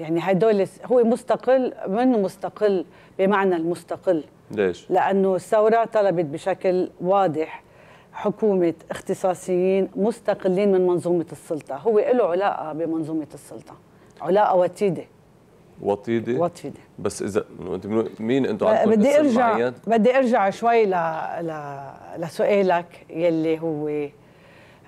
يعني هدول هو مستقل منه مستقل بمعنى المستقل ليش؟ لأنه الثورة طلبت بشكل واضح حكومة اختصاصيين مستقلين من منظومة السلطة هو له علاقة بمنظومة السلطة علاقة وتيدة وطيده وطيده بس اذا انت مين انتم عندكم بدي ارجع معين؟ بدي ارجع شوي ل... ل... لسؤالك يلي هو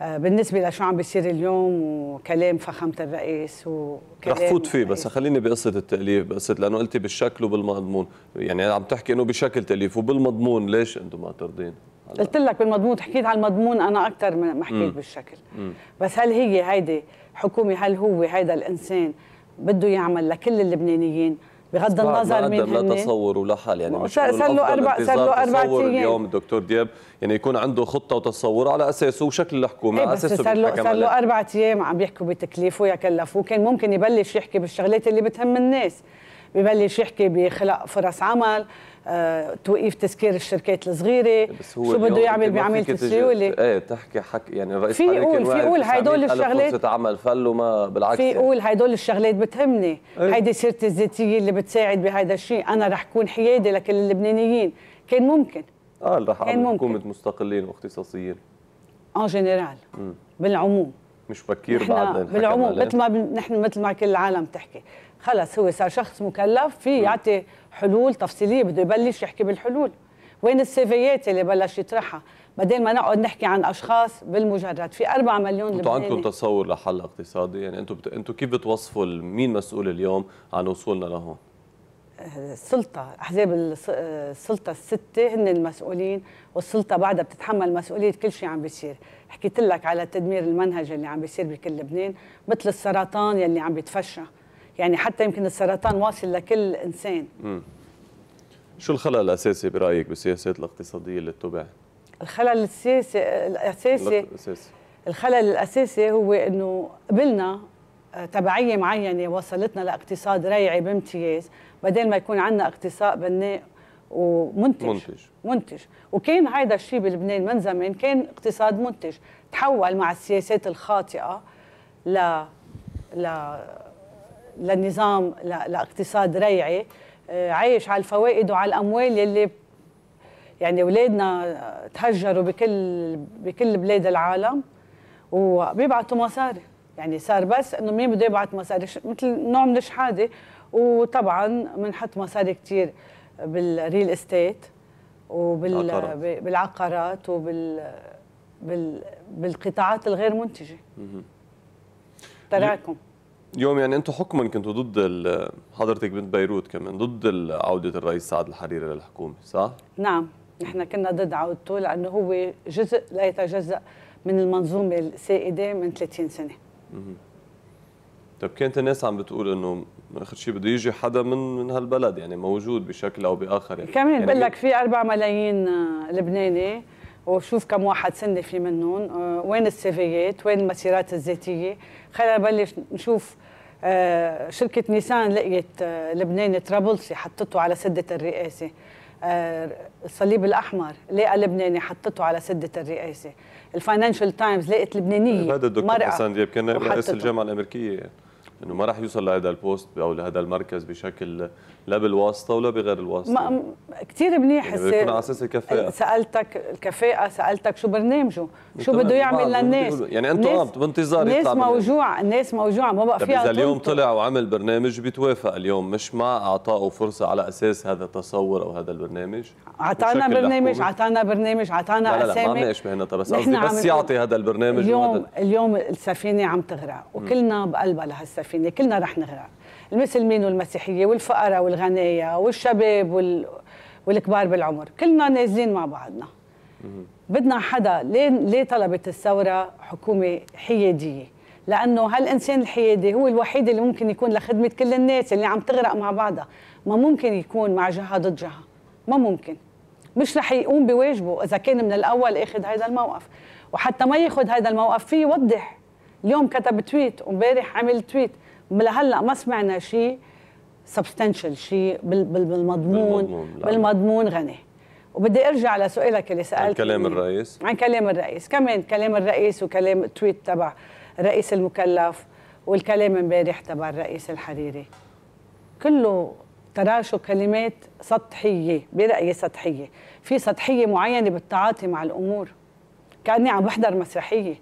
آه، بالنسبة لشو عم بيصير اليوم وكلام فخامة الرئيس وكلام رح فوت فيه بس خليني بقصة التأليف بقصة لأنه قلتي بالشكل وبالمضمون يعني عم تحكي أنه بشكل تأليف وبالمضمون ليش أنتم معترضين؟ قلت لك بالمضمون حكيت على المضمون أنا أكثر ما حكيت م. بالشكل م. بس هل هي هيدي حكومة هل هو هيدا الإنسان بده يعمل لكل اللبنانيين بغض النظر من لا تصور ولا حال يعني مش صار له اربع صار له اربع ايام اليوم الدكتور دياب يعني يكون عنده خطه وتصور على اساسه وشكل الحكومه إيه اساسه صار له صار له اربع ايام عم بيحكوا بتكليفه يكلفوه كان ممكن يبلش يحكي بالشغلات اللي بتهم الناس ببلش يحكي بخلق فرص عمل آه، توقيف تسكير الشركات الصغيره شو بده يعمل بعمليه السيوله ايه تحكي حكي يعني الرئيس في يقول في قول هدول الشغلات فرصه عمل فل وما بالعكس في قول يعني. هدول الشغلات بتهمني إيه. هيدي سيرتي الذاتيه اللي بتساعد بهذا الشيء انا رح كون حيادي لكل اللبنانيين كان ممكن اه رح كان حكومه مستقلين واختصاصيين اون جنرال بالعموم مش بكير بعد بالعموم مثل ما نحن مثل ما كل العالم تحكي خلص هو صار شخص مكلف في يعطي حلول تفصيليه بده يبلش يحكي بالحلول وين السيفيات اللي بلش يطرحها بدل ما نقعد نحكي عن اشخاص بالمجرد في 4 مليون لبناني انتم عندكم تصور لحل اقتصادي يعني انتم بت... انتم كيف بتوصفوا مين مسؤول اليوم عن وصولنا لهون السلطة أحزاب السلطة الستة هن المسؤولين والسلطة بعدها بتتحمل مسؤولية كل شيء عم بيصير حكيت لك على تدمير المنهج اللي عم بيصير بكل لبنان مثل السرطان يلي عم بيتفشى يعني حتى يمكن السرطان واصل لكل إنسان مم. شو الخلل الأساسي برأيك بالسياسات الاقتصادية اللي اتبعت؟ الخلل السياسي الأساسي الخلل الأساسي هو أنه قبلنا تبعيه معينه وصلتنا لاقتصاد ريعي بامتياز بدل ما يكون عندنا اقتصاد بناء ومنتج منتج منتج وكان هذا الشيء بلبنان من زمان كان اقتصاد منتج تحول مع السياسات الخاطئه ل ل للنظام ل... لاقتصاد ريعي آه، عايش على الفوائد وعلى الاموال يلي يعني اولادنا تهجروا بكل بكل بلاد العالم وبيبعتوا مصاري يعني صار بس انه مين بده يبعث مصاري مثل نوع من الشحاده وطبعا بنحط مصاري كثير بالريل استيت وبال بالعقارات وبال بال بالقطاعات الغير منتجه تراكم يوم يعني انتم حكما كنتوا ضد حضرتك بنت بيروت كمان ضد عوده الرئيس سعد الحريري للحكومه صح؟ نعم نحن كنا ضد عودته لانه هو جزء لا يتجزا من المنظومه السائده من 30 سنه طيب كانت الناس عم بتقول انه اخر شيء بده يجي حدا من من هالبلد يعني موجود بشكل او باخر يعني كمان يعني بقول لك إيه؟ في 4 ملايين آه، لبناني وشوف كم واحد سني في منهم آه، وين السيفيات وين المسيرات الذاتيه خلينا نبلش نشوف آه، شركه نيسان لقيت لبناني طرابلسي حطته على سده الرئاسه آه، الصليب الاحمر لقى لبناني حطته على سده الرئاسه الفاينانشال تايمز لقيت لبنانيه هذا الدكتور حسن دياب كان رئيس الجامعه الامريكيه انه ما راح يوصل لهذا البوست او لهذا المركز بشكل لا بالواسطه ولا بغير الواسطه ما كثير منيح يعني بيكون على اساس الكفاءه سالتك الكفاءه سالتك شو برنامجه شو بده يعمل للناس يعني انتم آه، بانتظار الناس موجوعه الناس موجوعه ما بقى طيب، فيها اذا اليوم طلع وعمل برنامج بيتوافق اليوم مش مع اعطائه فرصه على اساس هذا التصور او هذا البرنامج اعطانا برنامج اعطانا برنامج اعطانا اسامي لا لا ما عم نناقش بس قصدي بس يعطي هذا البرنامج اليوم اليوم السفينه عم تغرق وكلنا بقلبها لهالسفينه عارفين كلنا رح نغرق المسلمين والمسيحيه والفقراء والغنايا والشباب وال... والكبار بالعمر كلنا نازلين مع بعضنا بدنا حدا ليه ليه طلبت الثوره حكومه حياديه لانه هالانسان الحيادي هو الوحيد اللي ممكن يكون لخدمه كل الناس اللي عم تغرق مع بعضها ما ممكن يكون مع جهه ضد جهه ما ممكن مش رح يقوم بواجبه اذا كان من الاول اخذ هذا الموقف وحتى ما ياخذ هذا الموقف فيه يوضح اليوم كتب تويت ومبارح عمل تويت لهلا ما سمعنا شيء سبستنشل شيء بالمضمون بالمضمون, بالمضمون غني وبدي ارجع لسؤالك اللي سالت عن كلام الرئيس عن كلام الرئيس كمان كلام الرئيس وكلام التويت تبع الرئيس المكلف والكلام امبارح تبع الرئيس الحريري كله تراشوا كلمات سطحيه برايي سطحيه في سطحيه معينه بالتعاطي مع الامور كاني عم بحضر مسرحيه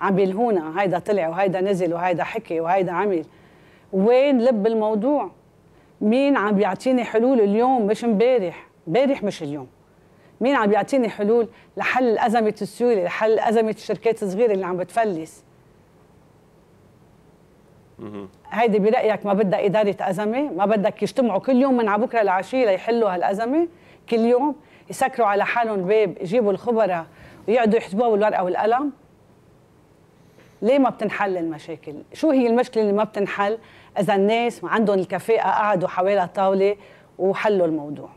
عم بيلهونا هيدا طلع وهيدا نزل وهيدا حكي وهيدا عمل وين لب الموضوع مين عم بيعطيني حلول اليوم مش امبارح امبارح مش اليوم مين عم بيعطيني حلول لحل أزمة السيولة لحل أزمة الشركات الصغيرة اللي عم بتفلس هيدي برأيك ما بدها إدارة أزمة ما بدك يجتمعوا كل يوم من بكره لعشية ليحلوا هالأزمة كل يوم يسكروا على حالهم باب يجيبوا الخبراء ويقعدوا يحسبوها بالورقة والقلم ليه ما بتنحل المشاكل شو هي المشكله اللي ما بتنحل اذا الناس عندهم الكفاءه قعدوا حوالي الطاوله وحلوا الموضوع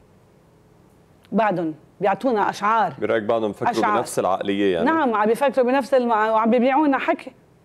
بعدهم بيعطونا اشعار برايك بعدهم بفكروا بنفس العقليه يعني نعم عم بيفكروا بنفس الم... وعم بيبيعونا حكي